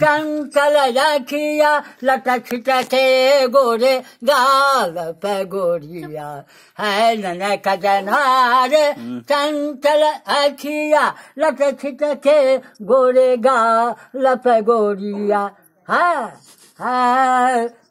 कंकल रखिया लटक टके गोरे गाल पे गोरिया है नन कजनार हम्म। कंकल अखिया लटक टके गोरे गाल पे गोरिया है है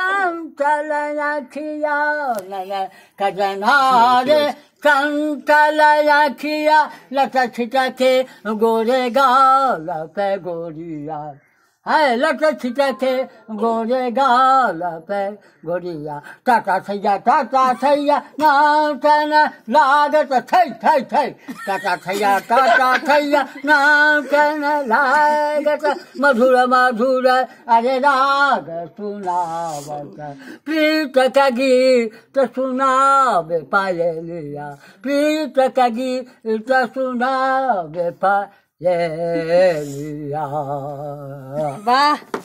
কান্তলায়াখিয়া কাজনারে কান্তলায়াখিয়া লতা ছিটাকে গোরে গা লতা গরিয়া है छिटे थे गोरे गाल पे गोरिया टाटा थैया टाटा सैया नाम कहना लागत तो थे थे थे टाटा थैया टाटा थैया नाम कहना लागत तो मधुर मधुर अरे राग सुनावत प्रीत तो गीत पाए पायलिया प्रीत कगी तो सुनावे पा Yeah. Bye.